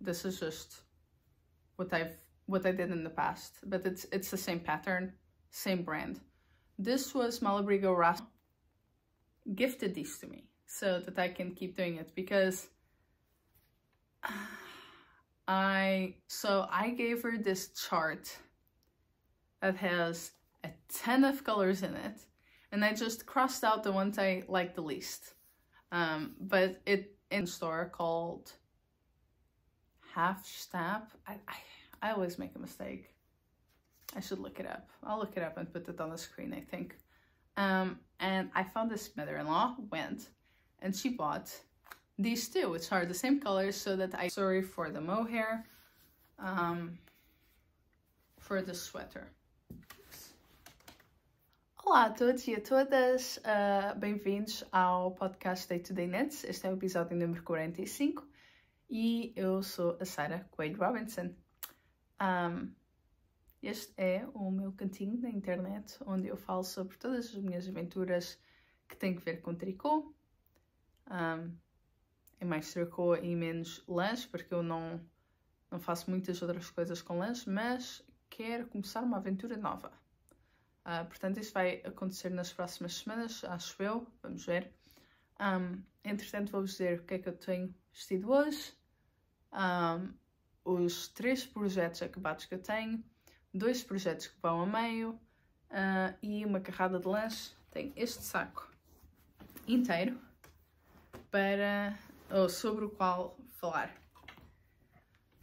this is just what I've what I did in the past, but it's it's the same pattern, same brand. This was Malabrigo Ras gifted these to me so that I can keep doing it because I so I gave her this chart that has a ton of colors in it and I just crossed out the ones I like the least. Um, but it in store called half stamp. I, I, I always make a mistake. I should look it up. I'll look it up and put it on the screen, I think. Um, and I found this mother-in-law went and she bought these two, which are the same colors so that I, sorry for the mohair, um, for the sweater. Olá a todos e a todas, uh, bem-vindos ao podcast Day to Day Nets. Este é o episódio número 45 e eu sou a Sara Quaid Robinson. Um, este é o meu cantinho na internet onde eu falo sobre todas as minhas aventuras que têm a ver com tricô. Um, é mais tricô e menos lanche, porque eu não, não faço muitas outras coisas com lanche, mas quero começar uma aventura nova. Uh, portanto, isso vai acontecer nas próximas semanas, acho eu, vamos ver. Um, entretanto, vou-vos dizer o que é que eu tenho vestido hoje um, os três projetos acabados que eu tenho, dois projetos que vão a meio uh, e uma carrada de lanche. Tenho este saco inteiro para ou sobre o qual falar.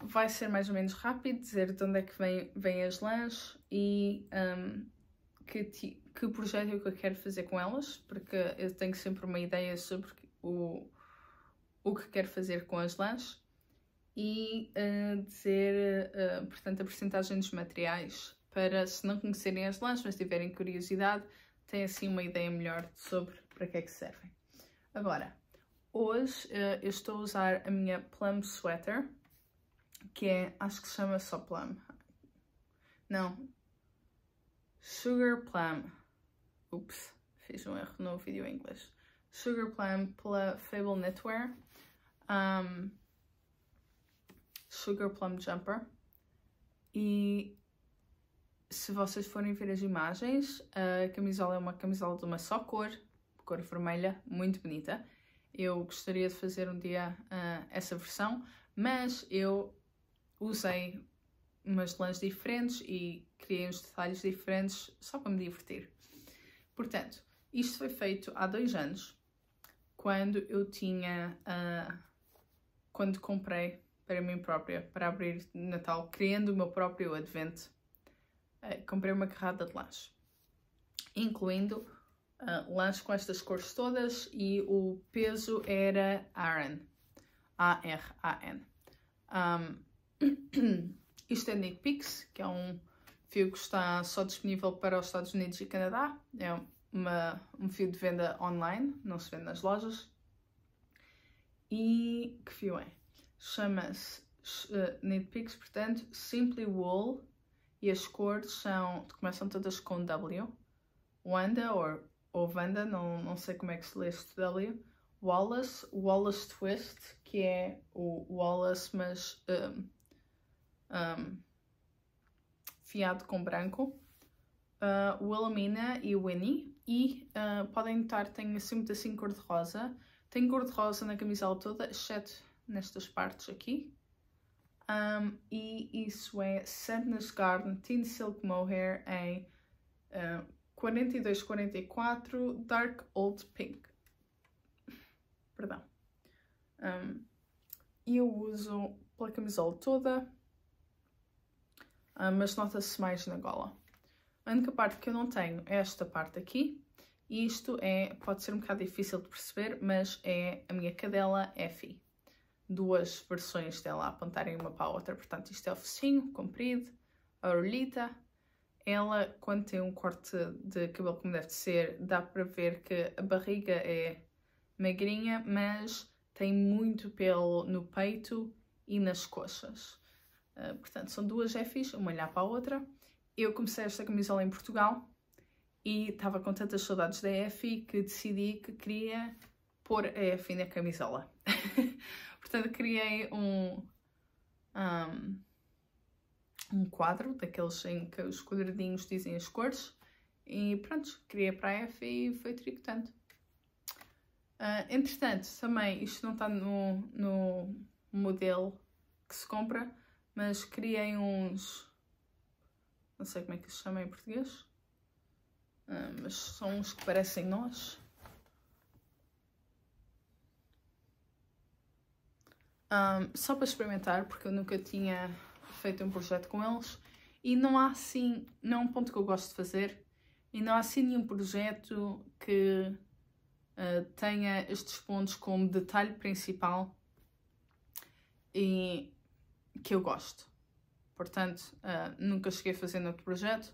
Vai ser mais ou menos rápido dizer de onde é que vem, vem as lãs e um, que, ti, que projeto é eu quero fazer com elas, porque eu tenho sempre uma ideia sobre o, o que quero fazer com as lãs e uh, eh, dizer, uh, eh, portanto, a porcentagem dos materiais para, se não conhecerem as lãs, mas tiverem curiosidade, têm assim uma ideia melhor sobre para que é que servem. Agora, hoje uh, eu estou a usar a minha Plum Sweater, que é, acho que se chama só Plum. Não, Sugar Plum. Ups, fiz um erro no vídeo em inglês. Sugar Plum pela Fable Knitwear. Um, Sugar Plum Jumper. E se vocês forem ver as imagens, a camisola é uma camisola de uma só cor, cor vermelha, muito bonita. Eu gostaria de fazer um dia uh, essa versão, mas eu usei umas lãs diferentes e criei uns detalhes diferentes só para me divertir. Portanto, isto foi feito há dois anos, quando eu tinha. Uh, quando comprei para mim própria, para abrir Natal, criando o meu próprio advento. Uh, comprei uma carrada de lanche, incluindo uh, com estas cores todas e o peso era Aran, A-R-A-N. Um, isto é Nick Pix, que é um fio que está só disponível para os Estados Unidos e Canadá. É uma, um fio de venda online, não se vende nas lojas. E que fio é? chama-se uh, eh, Knit Picks, portanto, Simply Wool, e as cores são, começam todas com W, Wanda or, ou Wanda, não, não sei como é que se lê este W, Wallace, Wallace Twist, que é o Wallace, mas um, ehm, um, ehm, fiado com branco, uh, Wilhelmina e Winnie, e uh, podem notar, tem assim muito assim cor-de-rosa, tem cor-de-rosa na camisola toda, exceto nestas partes aqui. Um, e isso é Sadness Garden Teen Silk Mohair em uh, 4244 Dark Old Pink. Perdão. Um, eu uso pela camisola toda, uh, mas nota-se mais na gola. A única parte que eu não tenho é esta parte aqui. E isto é, pode ser um bocado difícil de perceber, mas é a minha cadela é Effie duas versões dela a apontarem uma para a outra. Portanto, isto é o focinho comprido, a orelhita. Ela, quando tem um corte de cabelo como deve ser, dá para ver que a barriga é magrinha, mas tem muito pelo no peito e nas coxas. Uh, portanto, são duas Fs, uma olhar para a outra. Eu comecei esta camisola em Portugal e estava com tantas saudades da F que decidi que queria pôr a F na camisola. Portanto, criei um, um, um quadro daqueles em que os quadradinhos dizem as cores e pronto, criei para a F e foi tricotando. Uh, ah, entretanto, também, isto não está no, no modelo que se compra, mas criei uns, não sei como é que se chama em português, uh, mas são uns que parecem nós. um, só para experimentar, porque eu nunca tinha feito um projeto com eles. E não há assim, não é um ponto que eu gosto de fazer, e não há assim nenhum projeto que uh, tenha estes pontos como detalhe principal e que eu gosto. Portanto, uh, nunca cheguei a fazer outro projeto.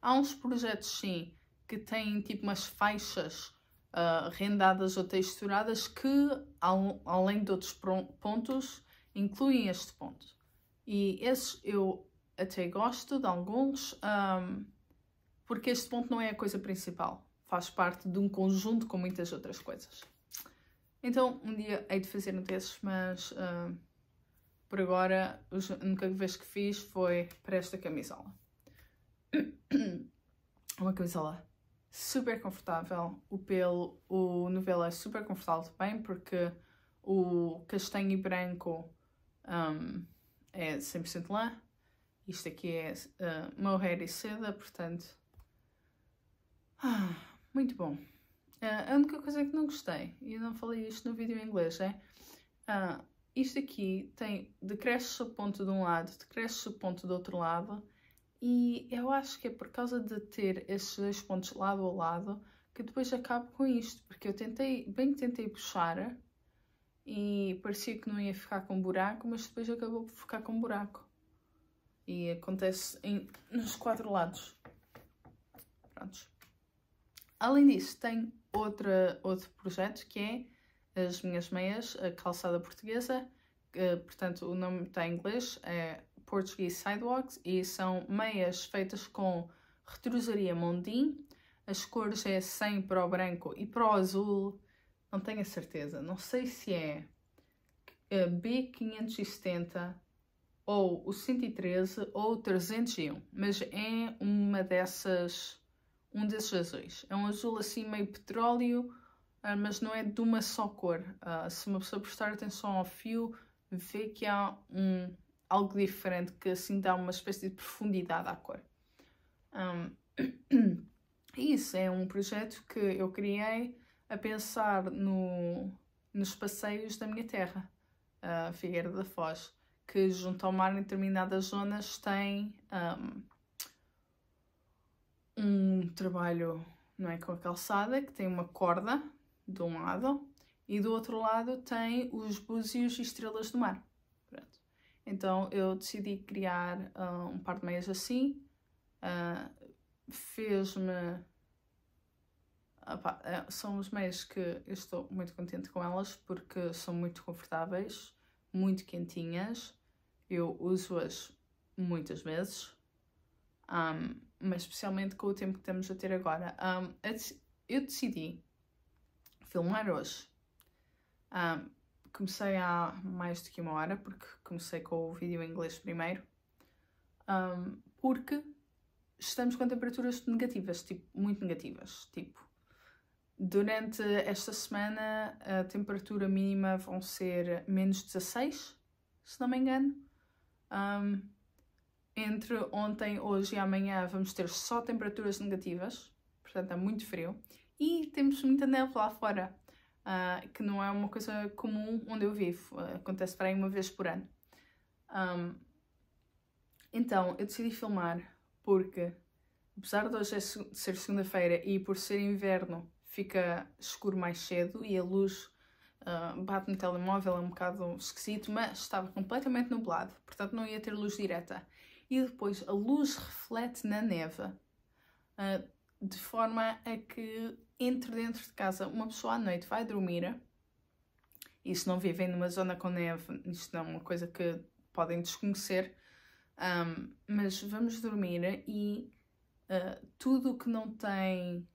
Há uns projetos, sim, que têm tipo umas faixas uh, rendadas ou texturadas que, ao, além de outros pontos, incluem este ponto. E esses eu até gosto de alguns, um, porque este ponto não é a coisa principal. Faz parte de um conjunto com muitas outras coisas. Então, um dia hei de fazer um desses, mas uh, por agora, a única vez que fiz foi para esta camisola. Uma camisola super confortável. O pelo, o novelo é super confortável também, porque o castanho e branco um, é 100% lã. Isto aqui é uh, hum, mohair e seda, portanto... Ah, muito bom. Uh, a única coisa é que não gostei, e eu não falei isto no vídeo em inglês, é... Uh, isto aqui tem decresce o ponto de um lado, decresce o ponto do outro lado e eu acho que é por causa de ter estes dois pontos lado a lado que depois acabo com isto, porque eu tentei, bem que tentei puxar e parecia que não ia ficar com buraco, mas depois acabou por ficar com buraco. E acontece em, nos quatro lados. Prontos. Além disso, tem outra, outro projeto que é as minhas meias, a calçada portuguesa, que, portanto o nome está em inglês, é Portuguese Sidewalks e são meias feitas com retrosaria Mondim. As cores é 100 para o branco e para o azul, não tenho a certeza, não sei se é, é B570 ou o 113 ou o 301, mas é uma dessas, um desses azuis. É um azul assim meio petróleo, ah, mas não é de uma só cor. Ah, se uma pessoa prestar atenção ao fio, vê que há um algo diferente que assim dá uma espécie de profundidade à cor. Um, isso é um projeto que eu criei a pensar no, nos passeios da minha terra, a Figueira da Foz, que junto ao mar em determinadas zonas tem um, um trabalho não é, com a calçada, que tem uma corda de um lado e do outro lado tem os búzios e estrelas do mar. Então eu decidi criar uh, um par de meias assim. Uh, Fez-me. Ah, são os meias que eu estou muito contente com elas porque são muito confortáveis, muito quentinhas. Eu uso-as muitas vezes, um, mas especialmente com o tempo que estamos a ter agora. Um, eu decidi filmar hoje um, comecei há mais do que uma hora, porque comecei com o vídeo em inglês primeiro, um, porque estamos com temperaturas negativas, tipo, muito negativas. Tipo, durante esta semana a temperatura mínima vão ser menos 16, se não me engano. Um, entre ontem, hoje e amanhã vamos ter só temperaturas negativas, portanto é muito frio. E temos muita neve lá fora, uh, que não é uma coisa comum onde eu vivo, uh, acontece para aí uma vez por ano. Um, então, eu decidi filmar porque, apesar de hoje é ser segunda-feira e por ser inverno, fica escuro mais cedo e a luz uh, bate no telemóvel, é um bocado esquisito, mas estava completamente nublado, portanto não ia ter luz direta. E depois a luz reflete na neve, uh, de forma a que entre dentro de casa. Uma pessoa à noite vai dormir e se não vivem numa zona com neve, isto não é uma coisa que podem desconhecer, um, mas vamos dormir e uh, tudo o que não tem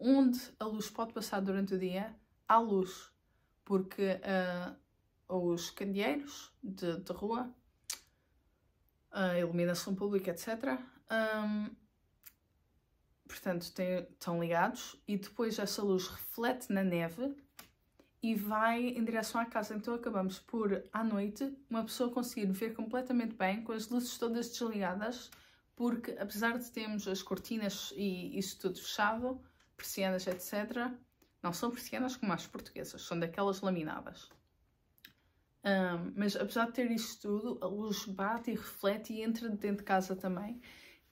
onde a luz pode passar durante o dia, há luz, porque uh, os candeeiros de, de rua, a iluminação pública, etc., um, portanto tem, estão ligados, e depois essa luz reflete na neve e vai em direção à casa. Então acabamos por, à noite, uma pessoa conseguir ver completamente bem, com as luzes todas desligadas, porque apesar de termos as cortinas e isso tudo fechado, persianas, etc., não são persianas como as portuguesas, são daquelas laminadas. Um, mas apesar de ter isso tudo, a luz bate e reflete e entra dentro de casa também.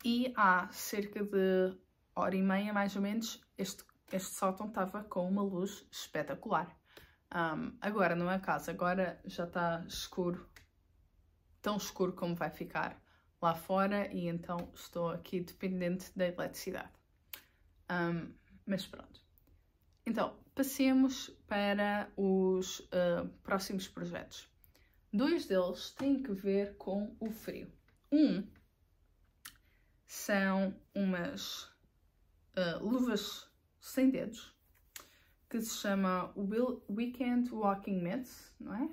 E há cerca de hora e meia, mais ou menos, este, este sótão estava com uma luz espetacular. Um, agora não é caso, agora já está escuro, tão escuro como vai ficar lá fora e então estou aqui dependente da eletricidade. Um, mas pronto. Então, passemos para os uh, próximos projetos. Dois deles têm que ver com o frio. Um são umas uh, luvas sem dedos, que se chama Will Weekend Walking Mats, não é?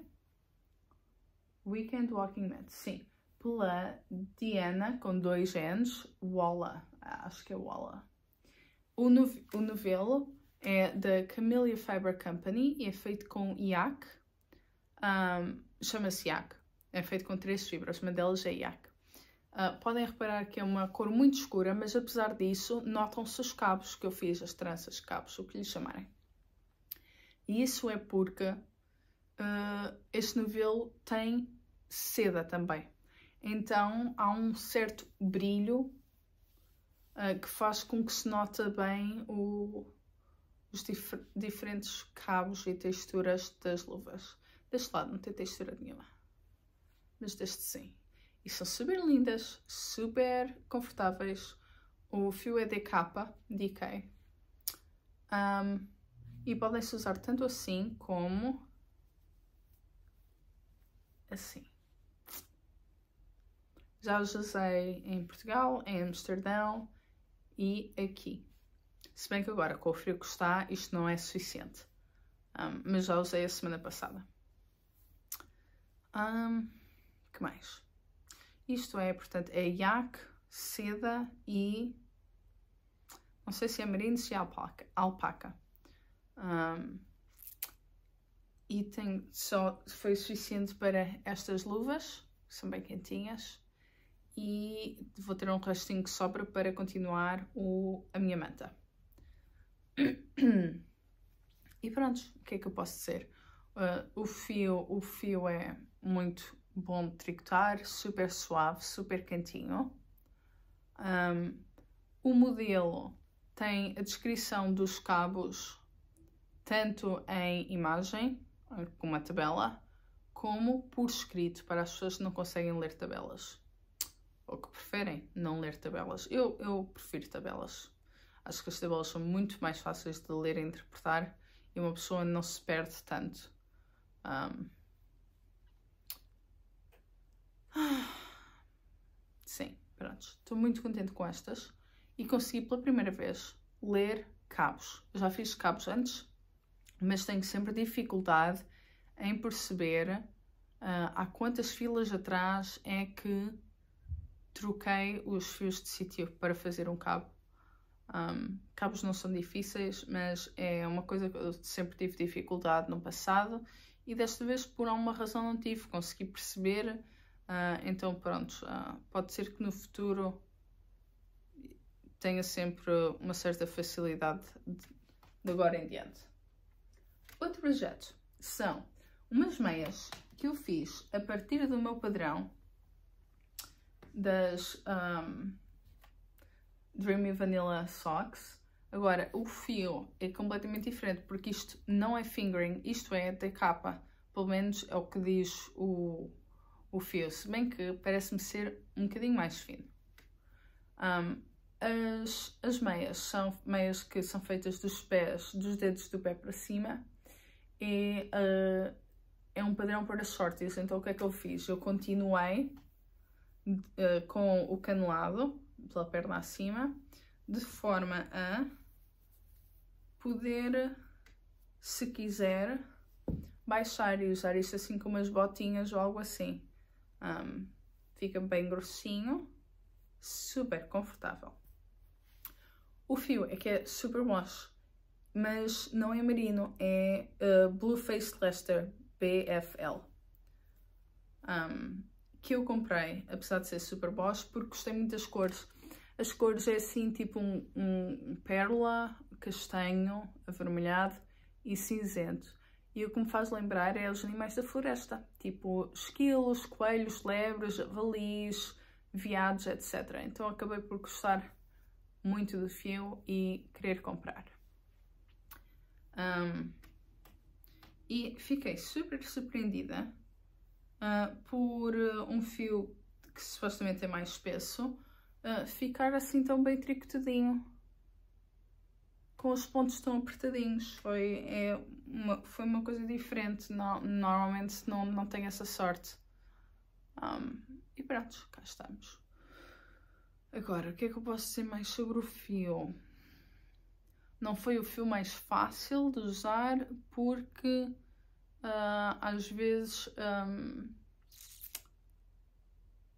Weekend Walking Mats, sim. Pela Diana, com dois N's, Walla, ah, acho que é Walla. O, nove o novelo é da Camellia Fiber Company e é feito com yak. um, chama-se yak. é feito com três fibras, uma delas é yak. Uh, podem reparar que é uma cor muito escura, mas apesar disso, notam-se os cabos que eu fiz, as tranças, cabos, o que lhe chamarem. E isso é porque uh, este novelo tem seda também. Então há um certo brilho uh, que faz com que se nota bem o, os dif diferentes cabos e texturas das luvas. Deste lado não tem textura nenhuma, mas deste sim e são super lindas, super confortáveis. O fio é DK, DK. Um, e podem-se usar tanto assim como assim. Já os usei em Portugal, em Amsterdão e aqui. Se bem que agora, com o frio que está, isto não é suficiente. Um, mas já usei a semana passada. Um, que mais? Isto é, portanto, é yak, seda e não sei se é merino, se é alpaca. alpaca. Um, e tem só foi suficiente para estas luvas, que são bem quentinhas. E vou ter um restinho que sobra para continuar o, a minha manta. E pronto, o que é que eu posso dizer? Uh, o fio, o fio é muito bom tricotar, super suave, super cantinho. Um, o modelo tem a descrição dos cabos tanto em imagem, eh, com uma tabela, como por escrito, para as pessoas que não conseguem ler tabelas. Ou que preferem não ler tabelas. Eu, eu prefiro tabelas. Acho que as tabelas são muito mais fáceis de ler e interpretar e uma pessoa não se perde tanto. Um, Sim, pronto. Estou muito contente com estas e consegui pela primeira vez ler cabos. Eu já fiz cabos antes, mas tenho sempre dificuldade em perceber uh, há quantas filas atrás é que troquei os fios de sítio para fazer um cabo. Um, cabos não são difíceis, mas é uma coisa que eu sempre tive dificuldade no passado e desta vez por alguma razão não tive. Consegui perceber ah, então, pronto, uh, pode ser que no futuro tenha sempre uma certa facilidade de, de agora em diante. Outro projeto são umas meias que eu fiz a partir do meu padrão das um, ah, Dreamy Vanilla Socks. Agora, o fio é completamente diferente porque isto não é fingering, isto é até capa. Pelo menos é o que diz o, o fio, se bem que parece-me ser um bocadinho mais fino. Um, as, as meias são meias que são feitas dos pés, dos dedos do pé para cima e uh, é um padrão para shorts, então o que é que eu fiz? Eu continuei uh, com o canelado pela perna acima de forma a poder, se quiser, baixar e usar isto assim com umas botinhas ou algo assim. Um, fica bem grossinho, super confortável. O fio é que é super wash, mas não é marino, é uh, Blue Face Lester BFL. Um, que eu comprei, apesar de ser super wash, porque gostei muito das cores. As cores é assim, tipo um, um pérola, castanho, avermelhado e cinzento. E o que me faz lembrar é os animais da floresta, tipo esquilos, coelhos, lebres, javalis, viados, etc. Então acabei por gostar muito do fio e querer comprar. Um, e fiquei super surpreendida uh, por ah, um fio que supostamente é mais espesso uh, ficar assim tão bem tricotadinho com os pontos tão apertadinhos. Foi, é uma, foi uma coisa diferente. Não, normalmente não, não tenho essa sorte. Um, e pronto, cá estamos. Agora, o que é que eu posso dizer mais sobre o fio? Não foi o fio mais fácil de usar porque uh, às vezes um,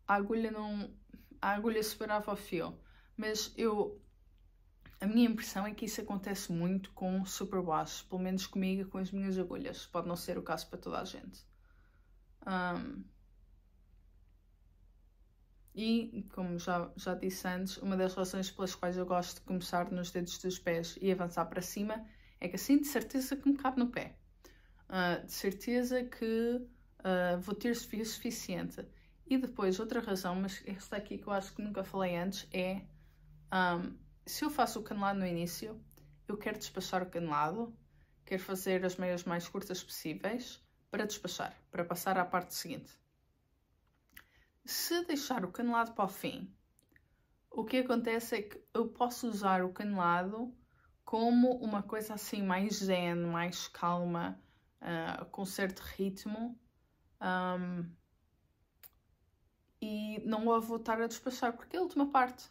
a agulha não. A agulha superava o fio. Mas eu a minha impressão é que isso acontece muito com baixos, pelo menos comigo com as minhas agulhas. Pode não ser o caso para toda a gente. Um, e, como já, já disse antes, uma das razões pelas quais eu gosto de começar nos dedos dos pés e avançar para cima é que assim de certeza que me cabe no pé. Uh, de certeza que uh, vou ter o suficiente. E depois, outra razão, mas esta aqui que eu acho que nunca falei antes, é um, se eu faço o canelado no início, eu quero despachar o canelado, quero fazer as meias mais curtas possíveis para despachar, para passar à parte seguinte. Se deixar o canelado para o fim, o que acontece é que eu posso usar o canelado como uma coisa assim mais zen, mais calma, uh, com certo ritmo. Um, ah, e não a vou estar a despachar, porque é a última parte.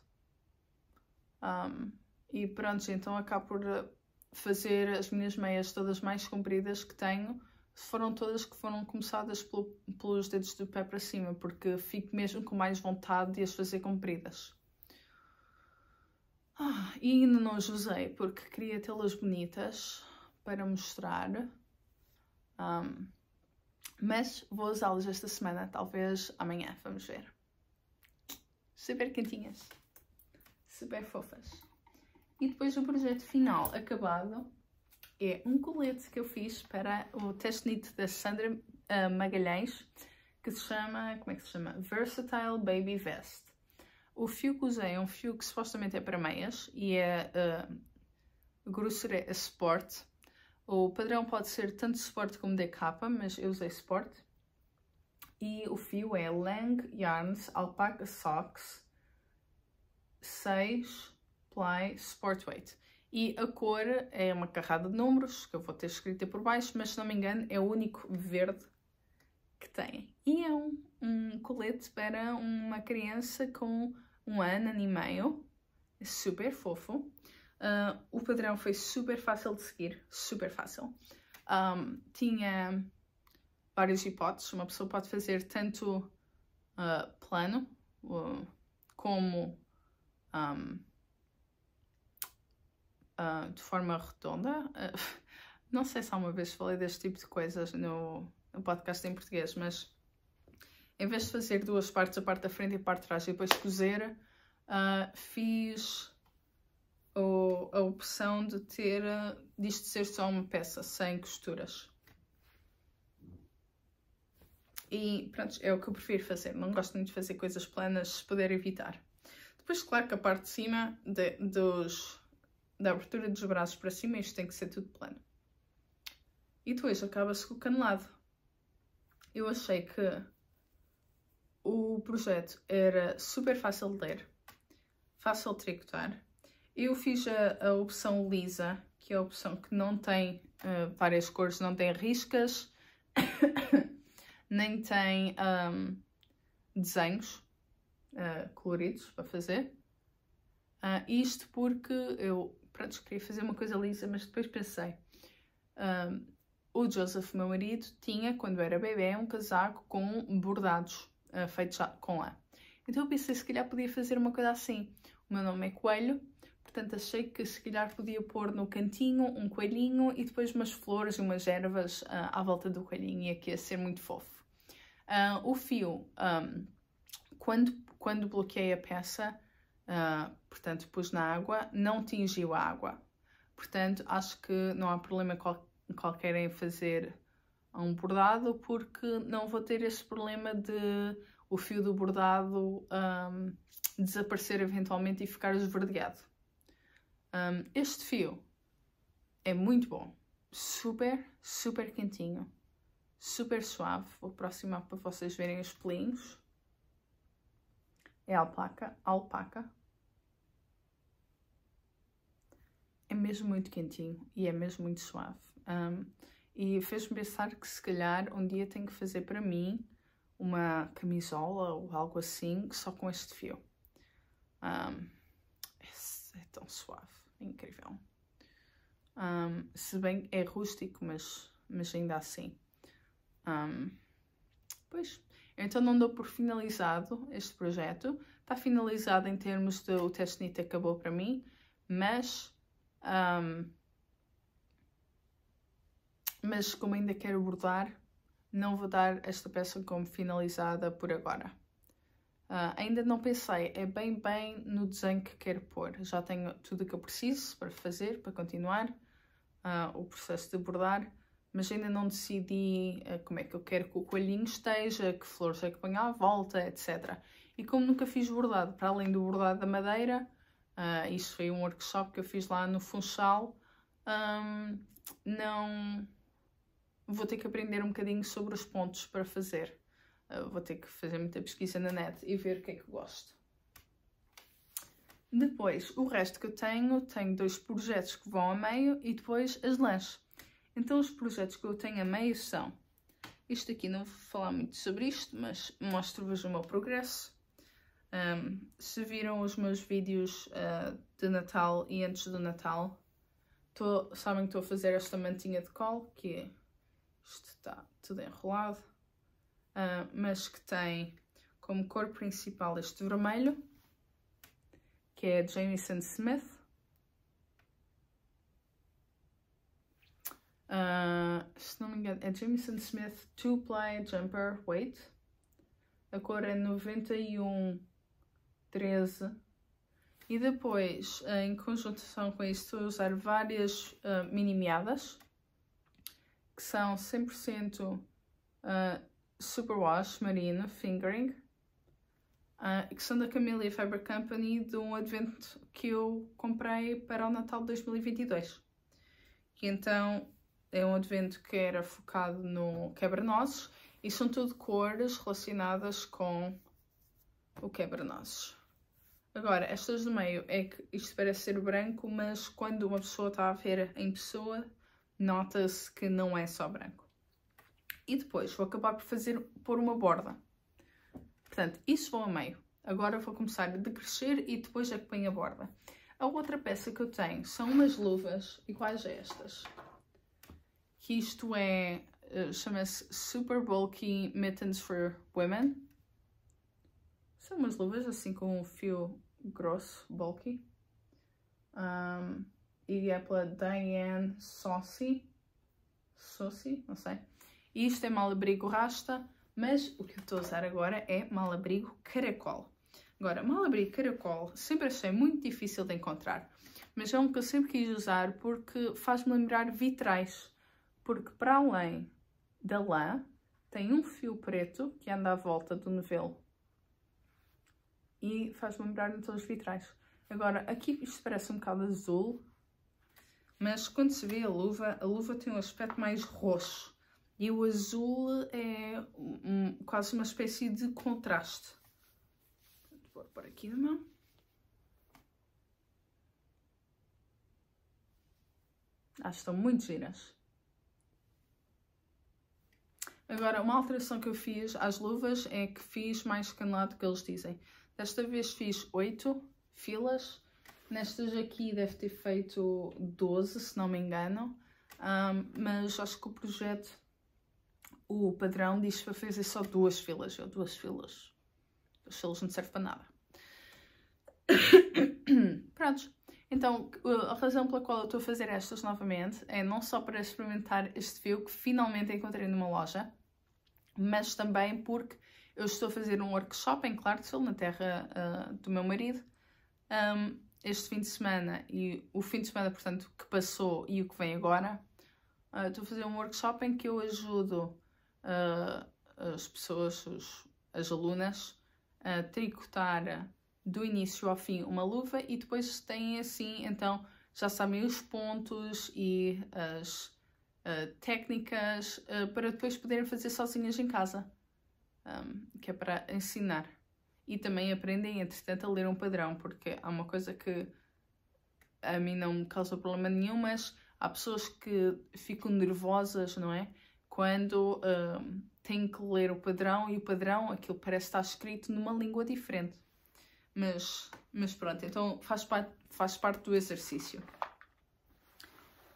Um, e pronto, então acabo por eh, fazer as minhas meias todas mais compridas que tenho. Foram todas que foram começadas pelo, pelos dedos do pé para cima, porque fico mesmo com mais vontade de as fazer compridas. Ah, e ainda não as usei, porque queria tê-las bonitas para mostrar. Um, mas vou usá-las esta semana, talvez amanhã, vamos ver. Super quentinhas! super fofas. E depois o projeto final acabado é um colete que eu fiz para o teste knit da Sandra eh, Magalhães, que se chama, como é que se chama? Versatile Baby Vest. O fio que usei é um fio que supostamente é para meias e é uh, eh, grossura é sport. O padrão pode ser tanto sport como de capa, mas eu usei sport. E o fio é Lang Yarns Alpaca Socks 6 Ply Sport Weight. E a cor é uma carrada de números, que eu vou ter escrito por baixo, mas se não me engano é o único verde que tem. E é um, um colete para uma criança com um ano, ano e meio. É super fofo. Uh, o padrão foi super fácil de seguir, super fácil. Um, tinha várias hipóteses. Uma pessoa pode fazer tanto uh, plano uh, como um, uh, ah, de forma redonda. Uh, não sei se alguma vez falei deste tipo de coisas no, no podcast em português, mas em vez de fazer duas partes, a parte da frente e a parte de trás, e depois cozer, uh, fiz o, a opção de ter disto ser só uma peça, sem costuras. E pronto, é o que eu prefiro fazer. Não gosto muito de fazer coisas planas se puder evitar. Depois, claro que a parte de cima de, dos, da abertura dos braços para cima, isto tem que ser tudo plano. E depois acaba-se com o canelado. Eu achei que o projeto era super fácil de ler, fácil de tricotar. Eu fiz a, a opção lisa, que é a opção que não tem uh, várias cores, não tem riscas, nem tem um, desenhos. Ah, coloridos para fazer. Uh, isto porque eu, pronto, queria fazer uma coisa lisa, mas depois pensei. Ah, o Joseph, meu marido, tinha, quando era bebê, um casaco com bordados uh, feitos com lã. Então eu pensei, se calhar podia fazer uma coisa assim. O meu nome é Coelho, portanto achei que se calhar podia pôr no cantinho um coelhinho e depois umas flores e umas ervas uh, à volta do coelhinho, e aqui ia ser muito fofo. Uh, o fio um, quando, quando bloqueei a peça, uh, portanto, pus na água, não tingiu a água. Portanto, acho que não há problema qual, qualquer em fazer um bordado, porque não vou ter esse problema de o fio do bordado um, desaparecer eventualmente e ficar esverdeado. Um, este fio é muito bom, super, super quentinho, super suave. Vou aproximar para vocês verem os pelinhos. É alpaca, alpaca. É mesmo muito quentinho e é mesmo muito suave. Um, e fez-me pensar que se calhar um dia tenho que fazer para mim uma camisola ou algo assim só com este fio. Um, é tão suave, é incrível. Um, se bem é rústico, mas, mas ainda assim. Um, pois, então não dou por finalizado este projeto. Está finalizado em termos de o teste NIT acabou para mim, mas, um, mas como ainda quero bordar, não vou dar esta peça como finalizada por agora. Uh, ainda não pensei, é bem bem no desenho que quero pôr. Já tenho tudo o que eu preciso para fazer, para continuar uh, o processo de bordar mas ainda não decidi eh, como é que eu quero que o coelhinho esteja, que flores é que ponho à volta, etc. E como nunca fiz bordado, para além do bordado da madeira, uh, eh, isto foi um workshop que eu fiz lá no Funchal, um, não vou ter que aprender um bocadinho sobre os pontos para fazer. Uh, vou ter que fazer muita pesquisa na net e ver o que é que gosto. Depois, o resto que eu tenho, tenho dois projetos que vão a meio e depois as lanches. Então, os projetos que eu tenho a meio são... Isto aqui, não vou falar muito sobre isto, mas mostro-vos o meu progresso. Um, se viram os meus vídeos uh, de Natal e antes do Natal, tô, sabem que estou a fazer esta mantinha de colo que é, isto está tudo enrolado, uh, mas que tem como cor principal este vermelho, que é Jameson Smith. Ah, se não me engano, é Jameson Smith Two Ply Jumper Weight. A cor é 9113. E depois, ah, em conjunto com isto, estou a usar várias uh, mini meadas, que são 100% uh, Superwash Marino Fingering, uh, que são da Camellia Fiber Company, de um advento que eu comprei para o Natal de 2022. E então é um advento que era focado no quebra-nozes e são tudo cores relacionadas com o quebra-nozes. Agora, estas do meio é que isto parece ser branco, mas quando uma pessoa está a ver em pessoa, nota-se que não é só branco. E depois vou acabar por fazer por uma borda. Portanto, isso vou a meio. Agora vou começar a decrescer e depois é que ponho a borda. A outra peça que eu tenho são umas luvas iguais a estas que isto é, eh, chama-se Super Bulky Mittens for Women. São umas luvas assim com um fio grosso, bulky. Um, e é pela Diane Saucy. Saucy, não sei. E isto é mal-abrigo rasta, mas o que eu estou a usar agora é mal-abrigo caracol. Agora, mal-abrigo caracol sempre achei muito difícil de encontrar, mas é um que eu sempre quis usar porque faz-me lembrar vitrais porque para além da lã tem um fio preto que anda à volta do novelo e faz lembrar-me todos os vitrais. Agora, aqui isto parece um bocado azul, mas quando se vê a luva, a luva tem um aspecto mais roxo e o azul é um, quase uma espécie de contraste. Vou pôr aqui de mão. Acho que estão muito giras. Agora, uma alteração que eu fiz às luvas é que fiz mais canelado que eles dizem. Desta vez fiz 8 filas. Nestas aqui deve ter feito 12, se não me engano. Um, mas acho que o projeto, o padrão diz para fazer só duas filas. Eu duas filas. Duas filas não serve para nada. Prontos. Então, a razão pela qual eu estou a fazer estas novamente é não só para experimentar este fio que finalmente encontrei numa loja, mas também porque eu estou a fazer um workshop em Clarksville, na terra uh, do meu marido, um, este fim de semana e o fim de semana, portanto, que passou e o que vem agora. Uh, estou a fazer um workshop em que eu ajudo uh, as pessoas, os, as alunas, a tricotar do início ao fim uma luva e depois têm assim, então já sabem os pontos e as uh, técnicas uh, para depois poderem fazer sozinhas em casa, um, ehm, que é para ensinar. E também aprendem, entretanto, a ler um padrão, porque há uma coisa que a mim não causa problema nenhum, mas há pessoas que ficam nervosas, não é? Quando um, ehm, têm que ler o padrão e o padrão, aquilo parece estar escrito numa língua diferente. Mas, mas pronto, então faz, parte, faz parte do exercício.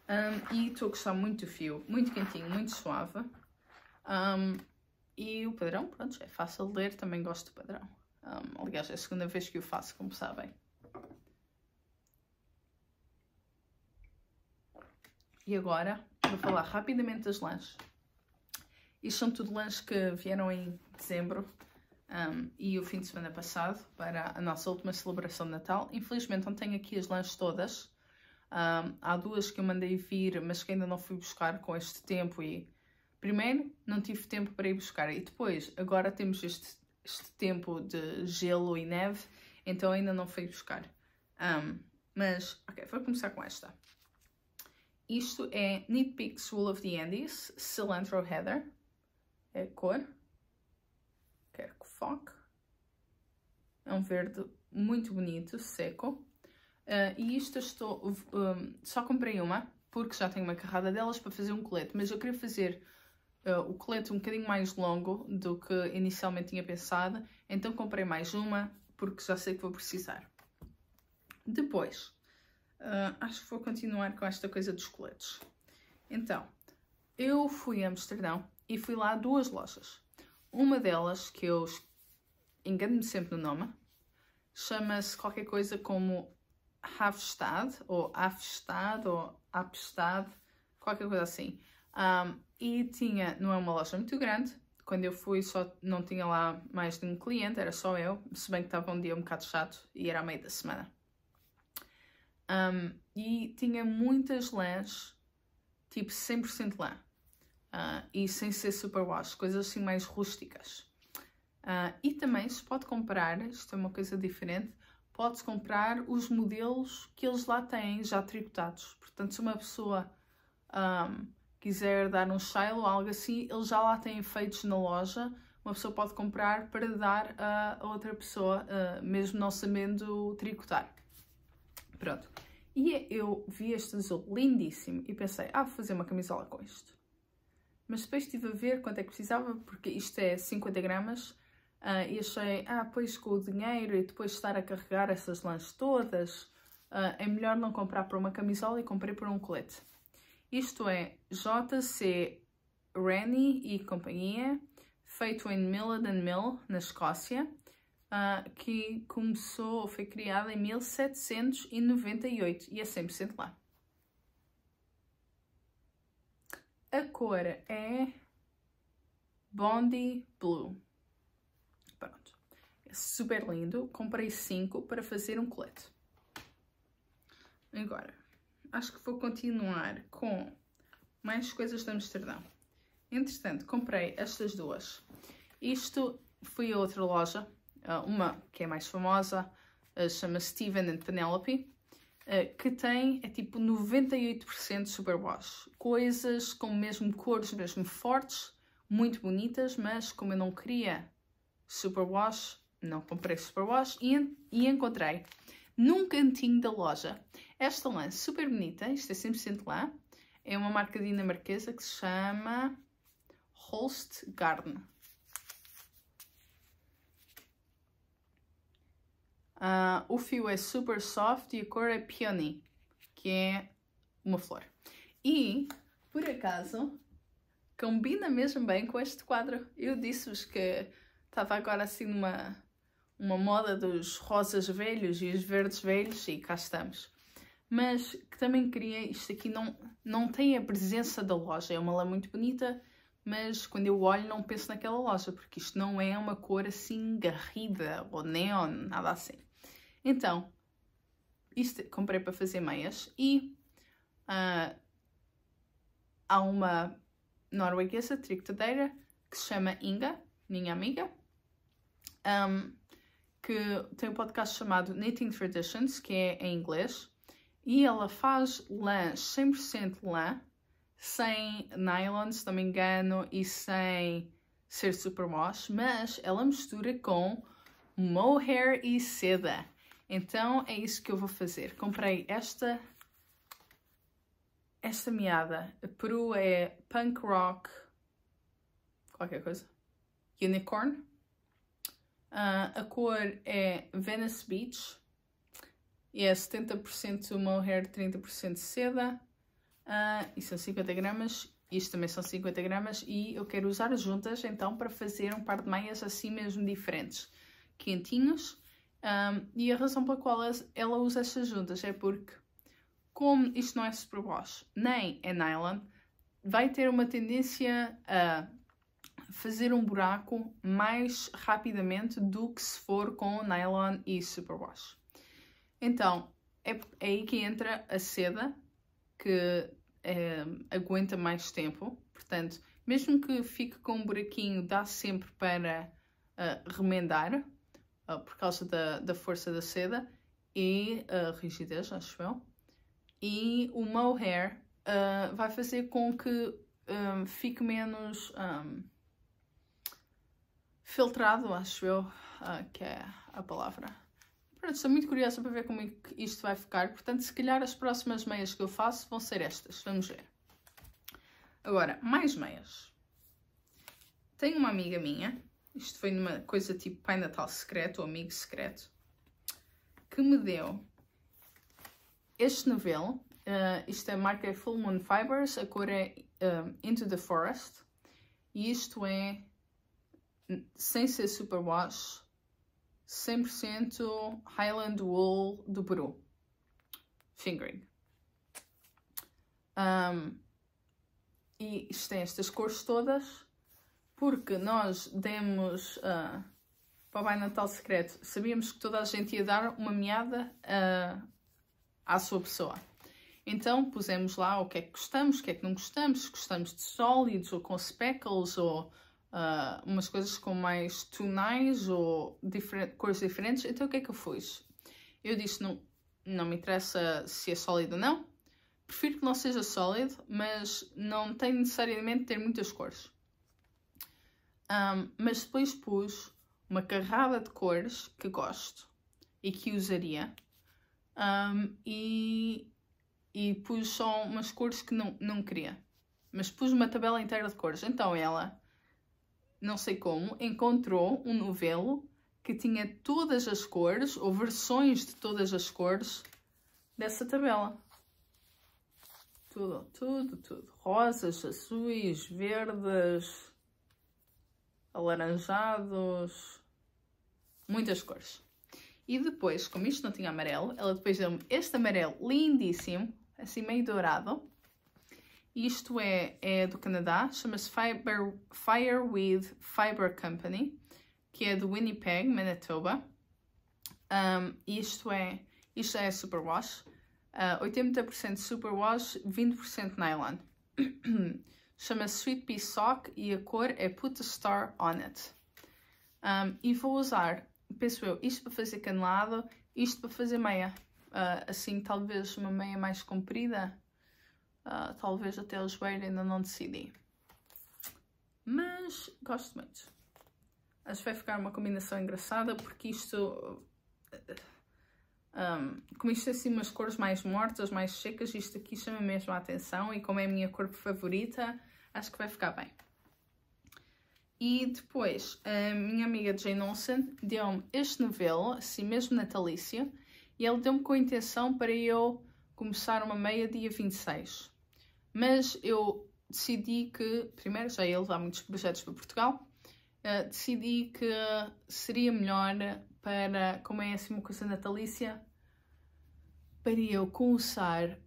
Um, e estou a gostar muito do fio, muito quentinho, muito suave. Um, e o padrão, pronto, é fácil de ler, também gosto do padrão. Um, aliás, é a segunda vez que o faço, como sabem. E agora vou falar rapidamente das lãs. Isto são tudo lãs que vieram em dezembro um, e o fim de semana passado para a nossa última celebração de Natal. Infelizmente não tenho aqui as lanches todas. Um, há duas que eu mandei vir, mas que ainda não fui buscar com este tempo e primeiro não tive tempo para ir buscar e depois agora temos este, este tempo de gelo e neve, então ainda não fui buscar. Um, mas, ok, vou começar com esta. Isto é Nitpicks Wool of the Andes, Cilantro Heather, é a cor. É um verde muito bonito, seco. Uh, e isto estou... Um, ah, só comprei uma, porque já tenho uma carrada delas para fazer um colete. Mas eu queria fazer uh, o colete um bocadinho mais longo do que inicialmente tinha pensado. Então comprei mais uma, porque já sei que vou precisar. Depois, uh, acho que vou continuar com esta coisa dos coletes. Então, eu fui a Amsterdão e fui lá a duas lojas. Uma delas, que eu engano-me sempre no nome, chama-se qualquer coisa como Havstad, ou Afstad, ou Apstad, qualquer coisa assim. Um, e tinha, não é uma loja muito grande, quando eu fui só não tinha lá mais de um cliente, era só eu, se bem que estava um dia um bocado chato e era a meio da semana. Um, e tinha muitas lãs, tipo 100% lã uh, e sem ser superwash, coisas assim mais rústicas. Uh, e também se pode comprar, isto é uma coisa diferente, pode-se comprar os modelos que eles lá têm já tricotados. Portanto, se uma pessoa um, quiser dar um style ou algo assim, eles já lá têm feitos na loja. Uma pessoa pode comprar para dar a outra pessoa, uh, mesmo não sabendo tricotar. Pronto. E eu vi este azul lindíssimo e pensei, ah, vou fazer uma camisola com isto. Mas depois estive a ver quanto é que precisava, porque isto é 50 gramas, uh, e achei, ah, pois com o dinheiro e depois estar a carregar essas lãs todas, uh, é melhor não comprar para uma camisola e comprei para um colete. Isto é JC Rennie e companhia, feito em Milladon Mill, na Escócia, uh, que começou, foi criada em 1798 e é 100% lá. A cor é Bondi Blue. Pronto. É super lindo. Comprei 5 para fazer um colete. Agora, acho que vou continuar com mais coisas de Amsterdão. Entretanto, comprei estas duas. Isto foi a outra loja, ah, uma que é mais famosa, ah, chama-se Steven and Penelope. Eh, que tem é tipo 98% superwash. Coisas com mesmo cores, mesmo fortes, muito bonitas, mas como eu não queria superwash, não comprei superwash e, e encontrei num cantinho da loja esta lã super bonita, isto é 100% lã, é uma marca dinamarquesa que se chama Holst Garden. Uh, o fio é super soft e a cor é peony, que é uma flor. E, por acaso, combina mesmo bem com este quadro. Eu disse-vos que estava agora assim numa uma moda dos rosas velhos e os verdes velhos e cá estamos. Mas que também queria, isto aqui não, não tem a presença da loja, é uma lã muito bonita, mas quando eu olho não penso naquela loja, porque isto não é uma cor assim garrida ou neon, nada assim. Então, isto comprei para fazer meias e uh, há uma norueguesa tricotadeira que se chama Inga, minha amiga, um, que tem um podcast chamado Knitting Traditions, que é em inglês, e ela faz lã, 100% lã, sem nylon, se não me engano, e sem ser super mosh, mas ela mistura com mohair e seda. Então é isso que eu vou fazer. Comprei esta esta meada. A Peru é punk rock qualquer coisa. Unicorn. Uh, a cor é Venice Beach. E é 70% mohair, 30% seda. Uh, e são 50 gramas. Isto também são 50 gramas. E eu quero usar juntas então para fazer um par de meias assim mesmo diferentes. Quentinhos. Um, e a razão pela qual ela usa estas juntas é porque, como isto não é superwash nem é nylon, vai ter uma tendência a fazer um buraco mais rapidamente do que se for com nylon e superwash. Então, é, é, aí que entra a seda, que é, aguenta mais tempo. Portanto, mesmo que fique com um buraquinho, dá sempre para uh, remendar. Ah, por causa da, da força da seda e a ah, rigidez, acho eu. E o mohair uh, vai fazer com que um, fique menos um, filtrado, acho eu, uh, que é a palavra. Pronto, estou muito curiosa para ver como é que isto vai ficar. Portanto, se calhar as próximas meias que eu faço vão ser estas. Vamos ver. Agora, mais meias. Tenho uma amiga minha isto foi numa coisa tipo Pai Natal secreto ou amigo secreto. Que me deu este novelo. Uh, isto é a marca Full Moon Fibers. A cor é uh, Into the Forest. E isto é, sem ser superwash, 100% Highland Wool do Peru. Fingering. Um, e isto tem estas cores todas porque nós demos uh, para o Pai Natal Secreto, sabíamos que toda a gente ia dar uma meada uh, à sua pessoa. Então pusemos lá o que é que gostamos, o que é que não gostamos, se gostamos de sólidos ou com speckles ou uh, umas coisas com mais tonais ou diferente, cores diferentes. Então o que é que eu fiz? Eu disse, não, não me interessa se é sólido ou não, prefiro que não seja sólido, mas não tem necessariamente de ter muitas cores. Um, mas depois pus uma carrada de cores que gosto e que usaria. Um, e, e pus só umas cores que não, não queria. Mas pus uma tabela inteira de cores. Então ela, não sei como, encontrou um novelo que tinha todas as cores, ou versões de todas as cores, dessa tabela. Tudo, tudo, tudo. Rosas, azuis, verdes, alaranjados, muitas cores. E depois, como isto não tinha amarelo, ela depois deu-me este amarelo lindíssimo, assim meio dourado. Isto é, é do Canadá, chama-se Fiber, Fireweed Fiber Company, que é de Winnipeg, Manitoba. Um, isto é isto é superwash, uh, 80% superwash, 20% nylon. Chama-se Sweet Pea Sock e a cor é Put a Star on It. Um, e vou usar, penso eu, isto para fazer canelado, isto para fazer meia. Uh, assim, talvez uma meia mais comprida, uh, talvez até o joelho, ainda não decidi. Mas gosto muito. Acho que vai ficar uma combinação engraçada porque isto uh, um, isto é assim umas cores mais mortas, mais secas, isto aqui chama mesmo a atenção e como é a minha cor favorita, acho que vai ficar bem. E depois, a minha amiga Jane Olsen deu-me este novelo, assim mesmo natalício, e ele deu-me com a intenção para eu começar uma meia dia 26. Mas eu decidi que, primeiro, já ia levar muitos projetos para Portugal, uh, decidi que seria melhor para, como é assim uma coisa natalícia, para eu começar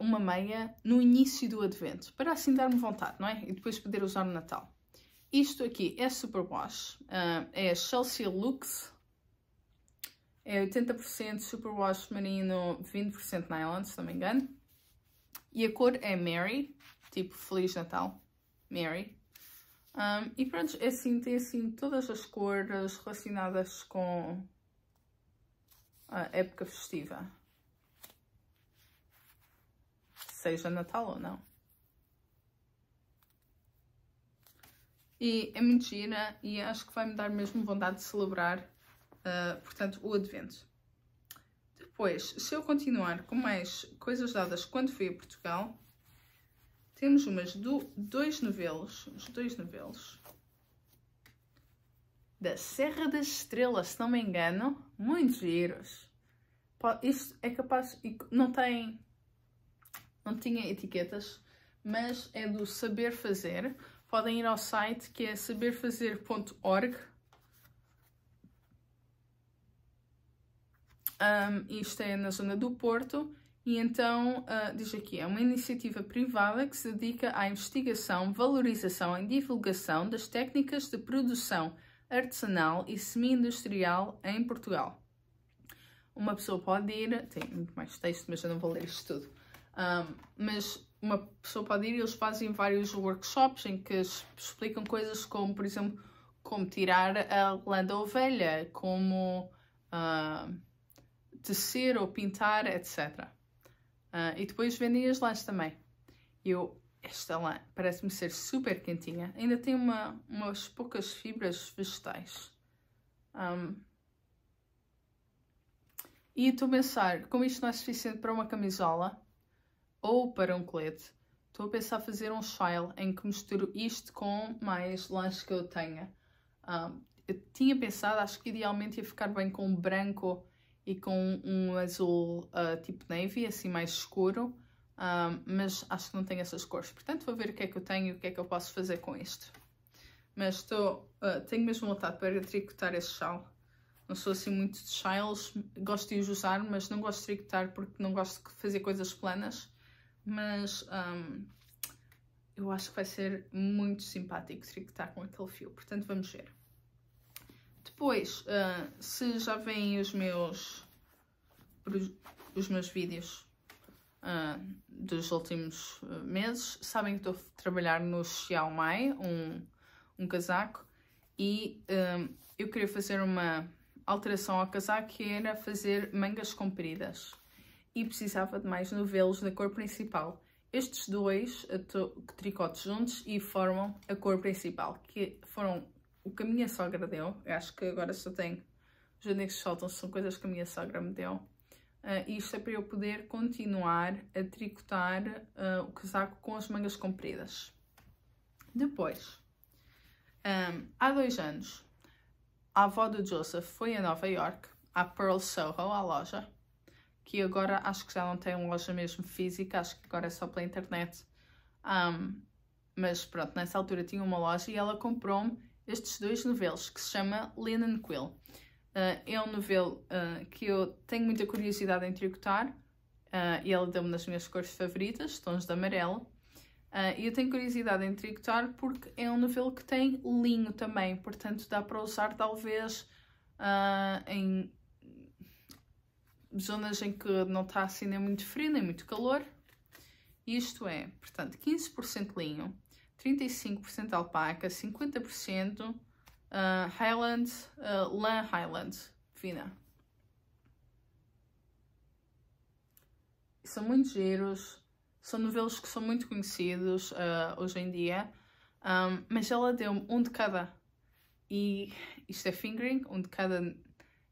uma meia no início do advento, para assim dar-me vontade, não é? E depois poder usar no Natal. Isto aqui é Superwash, wash, é Chelsea Luxe, é 80% Superwash marino, 20% nylon, se não me engano. E a cor é Mary, tipo Feliz Natal, Mary. Um, ah, e pronto, é assim, tem assim todas as cores relacionadas com a época festiva seja Natal ou não. E é muito gira e acho que vai-me dar mesmo vontade de celebrar, uh, portanto, o Advento. Depois, se eu continuar com mais coisas dadas quando fui a Portugal, temos umas do, dois novelos, os dois novelos, da Serra das Estrelas, se não me engano, muito giros. Isto é capaz, não tem não tinha etiquetas, mas é do Saber Fazer. Podem ir ao site que é saberfazer.org. Um, isto é na zona do Porto e então, uh, diz aqui, é uma iniciativa privada que se dedica à investigação, valorização e divulgação das técnicas de produção artesanal e semi-industrial em Portugal. Uma pessoa pode ir, tem muito mais texto, mas eu não vou ler isto tudo. Um, mas uma pessoa pode ir e eles fazem vários workshops em que explicam coisas como, por exemplo, como tirar a lã da ovelha, como uh, tecer ou pintar, etc. Uh, ah, e depois vendem as lãs também. Eu, esta lã parece-me ser super quentinha. Ainda tem uma, umas poucas fibras vegetais. Um, e estou a pensar, como isto não é suficiente para uma camisola, ou para um colete, estou a pensar fazer um shile em que misturo isto com mais lãs que eu tenha. Um, eu tinha pensado, acho que idealmente ia ficar bem com branco e com um azul uh, tipo navy, assim mais escuro, um, mas acho que não tenho essas cores. Portanto, vou ver o que é que eu tenho e o que é que eu posso fazer com isto. Mas estou, uh, tenho mesmo vontade para tricotar esse chal. Não sou assim muito de shales, gosto de os usar, mas não gosto de tricotar porque não gosto de fazer coisas planas. Mas um, eu acho que vai ser muito simpático estar com aquele fio, portanto vamos ver. Depois, uh, se já vêm os meus, os meus vídeos uh, dos últimos hum, meses, sabem que estou a trabalhar no Xiaomai, um, um casaco, e eu queria fazer uma alteração ao casaco que era fazer mangas compridas e precisava de mais novelos da cor principal. Estes dois tricotes juntos e formam a cor principal, que foram o que a minha sogra deu. Eu acho que agora só tenho os anexos que soltam são coisas que a minha sogra me deu. Uh, isto é para eu poder continuar a tricotar uh, o casaco com as mangas compridas. Depois, um, ah, há dois anos, a avó do Joseph foi a Nova York, à Pearl Soho, à loja, que agora acho que já não tem loja mesmo física, acho que agora é só pela internet. Um, mas pronto, nessa altura tinha uma loja e ela comprou-me estes dois novelos que se chama Linen Quill. Uh, é um novelo uh, que eu tenho muita curiosidade em tricotar uh, e ela deu-me das minhas cores favoritas, tons de amarelo. E eu tenho curiosidade em tricotar porque é um novelo que tem linho também, portanto dá para usar talvez em zonas em que não está assim nem muito frio nem muito calor. Isto é, portanto, 15% linho, 35% alpaca, 50% uh, ah, Highland, uh, lã Highland, fina. São muitos giros, são novelos que são muito conhecidos uh, hoje em dia, um, mas ela deu-me um de cada. E isto é fingering, um de cada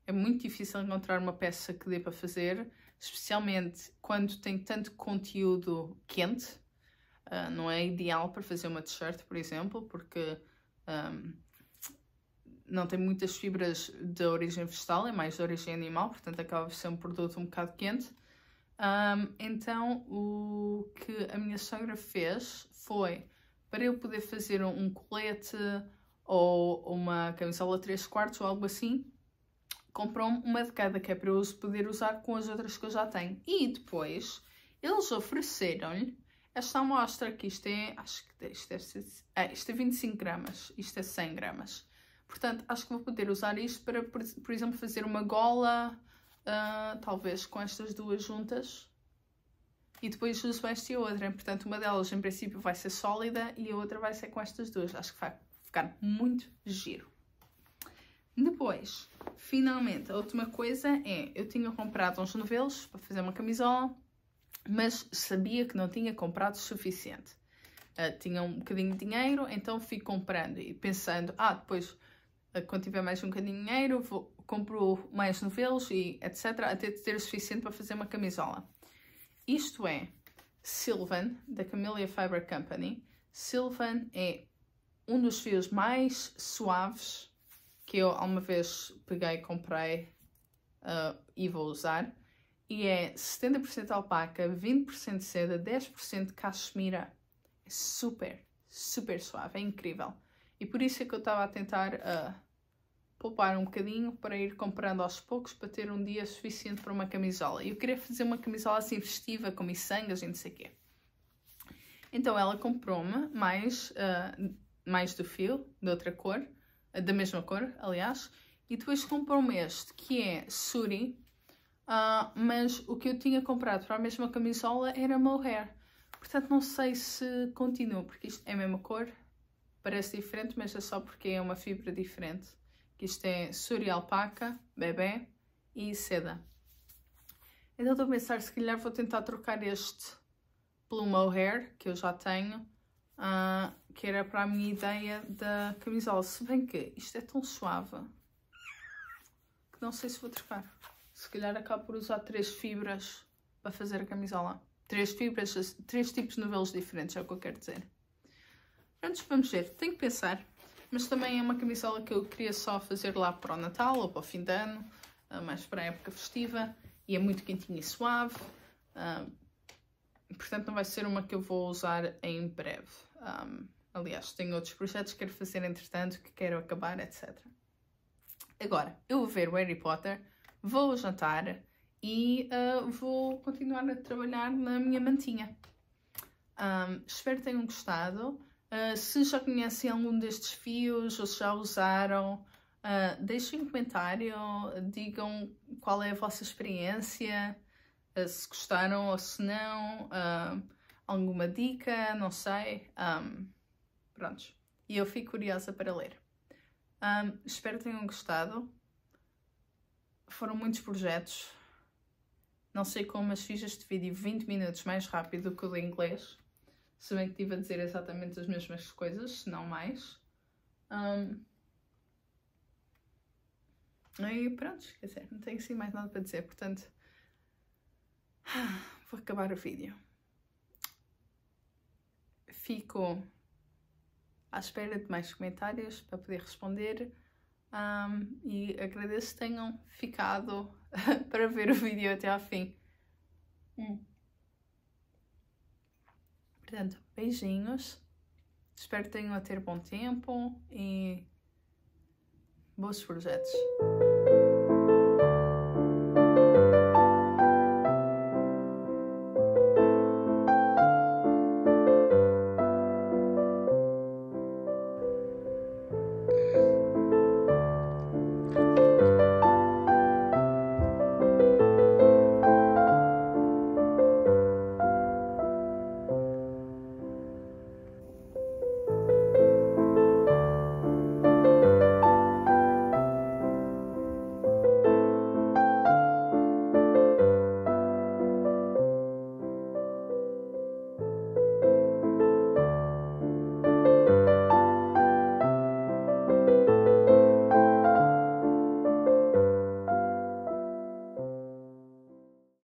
é muito difícil encontrar uma peça que dê para fazer, especialmente quando tem tanto conteúdo quente. Uh, não é ideal para fazer uma t-shirt, por exemplo, porque um, não tem muitas fibras de origem vegetal, é mais de origem animal, portanto acaba por ser um produto um bocado quente. Um, então o que a minha sogra fez foi para eu poder fazer um colete ou uma camisola 3 quartos ou algo assim, comprou uma de cada, que é para eu poder usar com as outras que eu já tenho. E depois, eles ofereceram-lhe esta amostra, que isto é, acho que isto deve ser, é, isto é 25 gramas, isto é 100 gramas. Portanto, acho que vou poder usar isto para, por, por exemplo, fazer uma gola, uh, talvez com estas duas juntas. E depois uso esta e a outra. Portanto, uma delas, em princípio, vai ser sólida e a outra vai ser com estas duas. Acho que vai ficar muito giro. Depois, Finalmente, a última coisa é, eu tinha comprado uns novelos para fazer uma camisola, mas sabia que não tinha comprado o suficiente. Uh, tinha um bocadinho de dinheiro, então fui comprando e pensando, ah, depois, uh, quando tiver mais um bocadinho de dinheiro, vou, compro mais novelos e etc, até ter o suficiente para fazer uma camisola. Isto é Sylvan, da Camellia Fiber Company. Sylvan é um dos fios mais suaves que eu alguma vez peguei, comprei uh, e vou usar. E é 70% alpaca, 20% seda, 10% cachemira. É super, super suave, é incrível. E por isso é que eu estava a tentar uh, poupar um bocadinho para ir comprando aos poucos para ter um dia suficiente para uma camisola. E eu queria fazer uma camisola assim festiva, com miçangas e não sei o quê. Então ela comprou-me mais, uh, mais do fio, de outra cor, da mesma cor, aliás. E depois comprou-me este, que é suri, uh, mas o que eu tinha comprado para a mesma camisola era Mohair. Portanto, não sei se continua, porque isto é a mesma cor, parece diferente, mas é só porque é uma fibra diferente. Que isto é suri, Alpaca, Bebê e Seda. Então estou a pensar, se calhar vou tentar trocar este pelo Mohair, que eu já tenho, uh, que era para a minha ideia da camisola. Se bem que isto é tão suave que não sei se vou trocar. Se calhar acabo por usar três fibras para fazer a camisola. Três fibras, três tipos de novelos diferentes, é o que eu quero dizer. Prontos, vamos ver. Tenho que pensar. Mas também é uma camisola que eu queria só fazer lá para o Natal ou para o fim de ano, ah, mais para a época festiva. E é muito quentinha e suave. Ah, portanto não vai ser uma que eu vou usar em breve. Um, aliás, tenho outros projetos que quero fazer entretanto, que quero acabar, etc. Agora, eu vou ver o Harry Potter, vou jantar e uh, vou continuar a trabalhar na minha mantinha. Um, espero que tenham gostado. Uh, se já conhecem algum destes fios ou se já usaram, uh, deixem um comentário, digam qual é a vossa experiência. Eh, se gostaram ou se não, uh, alguma dica, não sei. Um, ehm, E eu fico curiosa para ler. Um, ehm, espero que tenham gostado. Foram muitos projetos. Não sei como, mas fiz este vídeo 20 minutos mais rápido que o do inglês. Se bem que estive a dizer exatamente as mesmas coisas, se não mais. Um, ehm, e pronto, quer dizer, não tenho assim mais nada para dizer, portanto. Vou acabar o vídeo. Fico à espera de mais comentários para poder responder um, e agradeço que tenham ficado para ver o vídeo até ao fim. Hum. Portanto, beijinhos. Espero que tenham a ter bom tempo e bons projetos.